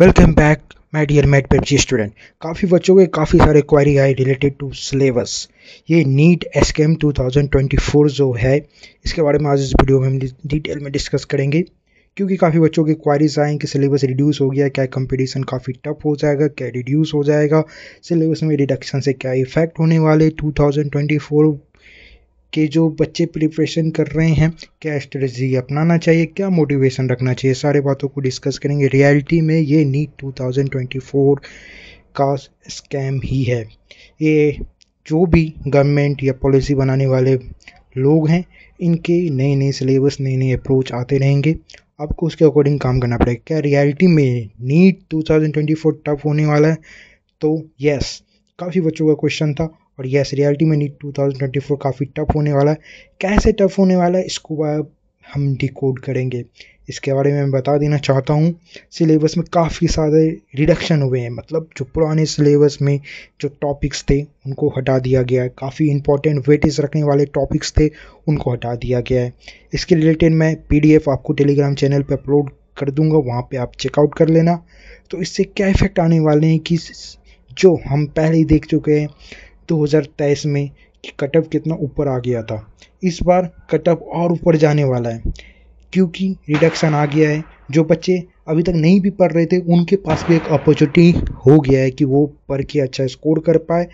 welcome back my dear mat पेप्सी student काफ़ी बच्चों के काफ़ी सारे क्वारी आए रिलेटेड टू सिलेबस ये NEET S K M two जो है इसके बारे में आज इस वीडियो में हम डिटेल में डिस्कस करेंगे क्योंकि काफ़ी बच्चों की क्वारीज आएँ कि सिलेबस रिड्यूस हो गया क्या कंपटीशन काफ़ी टफ हो जाएगा क्या रिड्यूस हो जाएगा सिलेबस में रिडक्शन से क्या इफेक्ट होने वाले फोर कि जो बच्चे प्रिपरेशन कर रहे हैं क्या स्ट्रेटजी अपनाना चाहिए क्या मोटिवेशन रखना चाहिए सारे बातों को डिस्कस करेंगे रियलिटी में ये नीट 2024 का स्कैम ही है ये जो भी गवर्नमेंट या पॉलिसी बनाने वाले लोग हैं इनके नए नए सिलेबस नए नए अप्रोच आते रहेंगे आपको उसके अकॉर्डिंग काम करना पड़ेगा क्या रियलिटी में नीट 2024 टफ होने वाला है तो यस काफ़ी बच्चों का क्वेश्चन था और यस रियलिटी में नीट 2024 काफ़ी टफ होने वाला है कैसे टफ होने वाला है इसको हम डिकोड करेंगे इसके बारे में मैं बता देना चाहता हूँ सिलेबस में काफ़ी सारे रिडक्शन हुए हैं मतलब जो पुराने सिलेबस में जो टॉपिक्स थे उनको हटा दिया गया है काफ़ी इंपॉर्टेंट वेटेज रखने वाले टॉपिक्स थे उनको हटा दिया गया है इसके रिलेटेड मैं पी आपको टेलीग्राम चैनल पर अपलोड कर दूंगा वहाँ पे आप चेकआउट कर लेना तो इससे क्या इफेक्ट आने वाले हैं कि जो हम पहले ही देख चुके हैं 2023 में कि कट ऑफ कितना ऊपर आ गया था इस बार कट ऑफ और ऊपर जाने वाला है क्योंकि रिडक्शन आ गया है जो बच्चे अभी तक नहीं भी पढ़ रहे थे उनके पास भी एक अपॉर्चुनिटी हो गया है कि वो पढ़ के अच्छा स्कोर कर पाए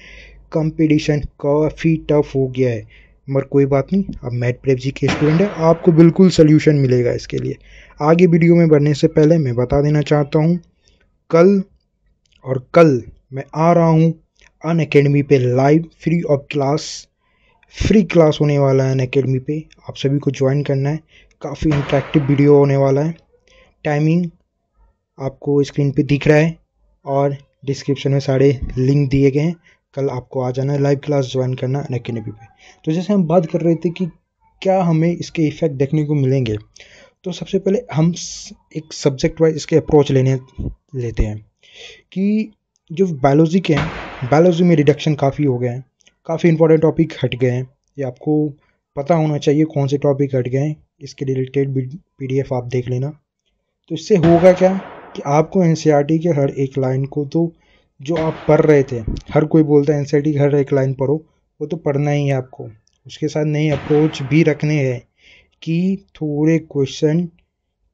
कंपटीशन काफ़ी टफ हो गया है मगर कोई बात नहीं अब मैट प्रेप जी के स्टूडेंट है आपको बिल्कुल सोल्यूशन मिलेगा इसके लिए आगे वीडियो में बढ़ने से पहले मैं बता देना चाहता हूँ कल और कल मैं आ रहा हूँ अन अकेडमी पर live free of class free class होने वाला है अन अकेडमी पर आप सभी को ज्वाइन करना है काफ़ी इंट्रैक्टिव वीडियो होने वाला है टाइमिंग आपको स्क्रीन पे दिख रहा है और डिस्क्रिप्शन में सारे लिंक दिए गए हैं कल आपको आ जाना है लाइव क्लास ज्वाइन करना अन अकेडमी पर तो जैसे हम बात कर रहे थे कि क्या हमें इसके इफ़ेक्ट देखने को मिलेंगे तो सबसे पहले हम एक सब्जेक्ट वाइज इसके अप्रोच लेने लेते हैं कि जो बायोलॉजी के हैं बायोलॉजी में रिडक्शन काफ़ी हो गए हैं काफ़ी इंपॉर्टेंट टॉपिक हट गए हैं ये आपको पता होना चाहिए कौन से टॉपिक हट गए हैं इसके रिलेटेड पी आप देख लेना तो इससे होगा क्या कि आपको एन e के हर एक लाइन को तो जो आप पढ़ रहे थे हर कोई बोलता है एन e की हर एक लाइन पढ़ो वो तो पढ़ना ही है आपको उसके साथ नई अप्रोच भी रखने हैं कि थोड़े क्वेश्चन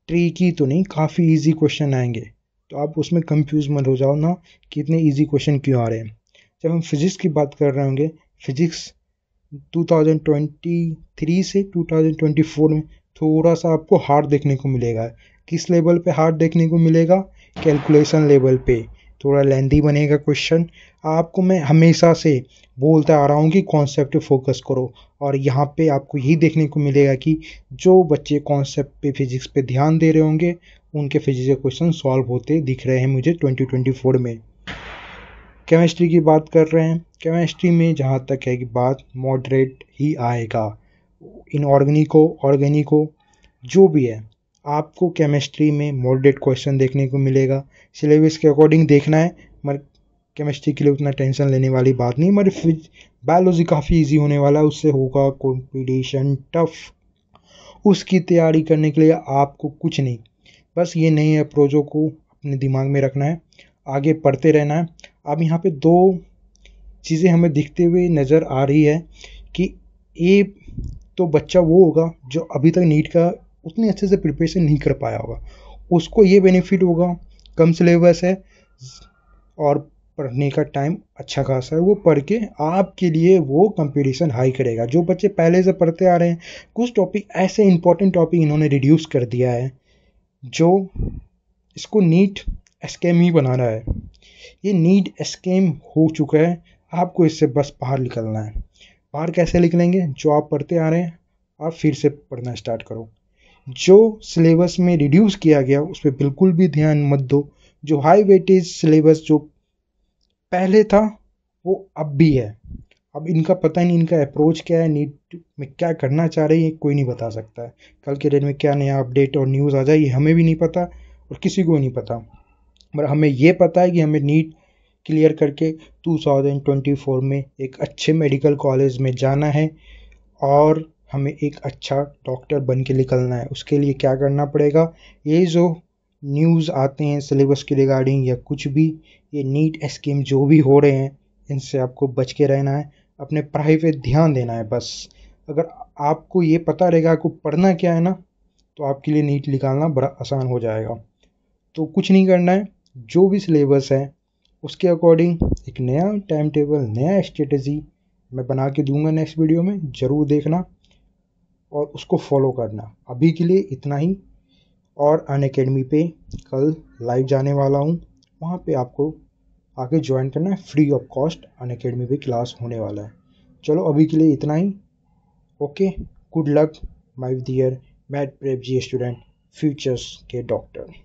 ट्री की तो नहीं काफ़ी इजी क्वेश्चन आएंगे तो आप उसमें कंफ्यूज मत हो जाओ ना कि इतने ईजी क्वेश्चन क्यों आ रहे हैं जब हम फिज़िक्स की बात कर रहे होंगे फिज़िक्स 2023 से 2024 में थोड़ा सा आपको हार्ड देखने को मिलेगा किस लेवल पे हार्ड देखने को मिलेगा कैलकुलेशन लेवल पे थोड़ा लेंदी बनेगा क्वेश्चन आपको मैं हमेशा से बोलता आ रहा हूँ कि कॉन्सेप्ट फोकस करो और यहाँ पे आपको यही देखने को मिलेगा कि जो बच्चे कॉन्सेप्ट पे फिजिक्स पे ध्यान दे रहे होंगे उनके फिजिक्स के क्वेश्चन सॉल्व होते दिख रहे हैं मुझे 2024 में केमिस्ट्री की बात कर रहे हैं केमिस्ट्री में जहाँ तक है कि बात मॉडरेट ही आएगा इन ऑर्गेनिको ऑर्गेनिको जो भी है आपको केमिस्ट्री में मॉडरेट क्वेश्चन देखने को मिलेगा सिलेबस के अकॉर्डिंग देखना है मगर केमिस्ट्री के लिए उतना टेंशन लेने वाली बात नहीं मगर फिज बायोलॉजी काफ़ी इजी होने वाला है उससे होगा कॉम्पिटिशन टफ उसकी तैयारी करने के लिए आपको कुछ नहीं बस ये नए अप्रोचों को अपने दिमाग में रखना है आगे पढ़ते रहना है अब यहाँ पे दो चीज़ें हमें दिखते हुए नज़र आ रही है कि ए तो बच्चा वो होगा जो अभी तक नीट का उतने अच्छे से प्रिपरेशन नहीं कर पाया होगा उसको ये बेनिफिट होगा कम सिलेबस है और पढ़ने का टाइम अच्छा खासा है वो पढ़ के आपके लिए वो कंपटीशन हाई करेगा जो बच्चे पहले से पढ़ते आ रहे हैं कुछ टॉपिक ऐसे इंपॉर्टेंट टॉपिक इन्होंने रिड्यूस कर दिया है जो इसको नीट एस्केम ही बना रहा है ये नीट एस्केम हो चुका है आपको इससे बस बाहर निकलना है बाहर कैसे निकलेंगे जो आप पढ़ते आ रहे हैं आप फिर से पढ़ना स्टार्ट करो जो सिलेबस में रिड्यूस किया गया उस पर बिल्कुल भी ध्यान मत दो जो हाई वेटेज सिलेबस जो पहले था वो अब भी है अब इनका पता नहीं इनका अप्रोच क्या है नीट में क्या करना चाह रही है कोई नहीं बता सकता है कल के डेट में क्या नया अपडेट और न्यूज़ आ जाएगी हमें भी नहीं पता और किसी को नहीं पता पर हमें यह पता है कि हमें नीट क्लियर करके 2024 में एक अच्छे मेडिकल कॉलेज में जाना है और हमें एक अच्छा डॉक्टर बन के निकलना है उसके लिए क्या करना पड़ेगा ये जो न्यूज़ आते हैं सिलेबस के रिगार्डिंग या कुछ भी ये नीट स्कीम जो भी हो रहे हैं इनसे आपको बच के रहना है अपने पढ़ाई पे ध्यान देना है बस अगर आपको ये पता रहेगा आपको पढ़ना क्या है ना तो आपके लिए नीट निकालना बड़ा आसान हो जाएगा तो कुछ नहीं करना है जो भी सिलेबस है उसके अकॉर्डिंग एक नया टाइम टेबल नया स्ट्रेटजी मैं बना के दूंगा नेक्स्ट वीडियो में ज़रूर देखना और उसको फॉलो करना अभी के लिए इतना ही और अन अकेडमी पर कल लाइव जाने वाला हूँ वहाँ पे आपको आके ज्वाइन करना है free of cost Unacademy पर क्लास होने वाला है चलो अभी के लिए इतना ही okay good luck my dear mat prep G student futures के डॉक्टर